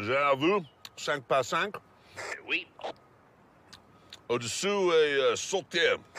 J'ai à 5 par 5. Oui. Au-dessous est euh,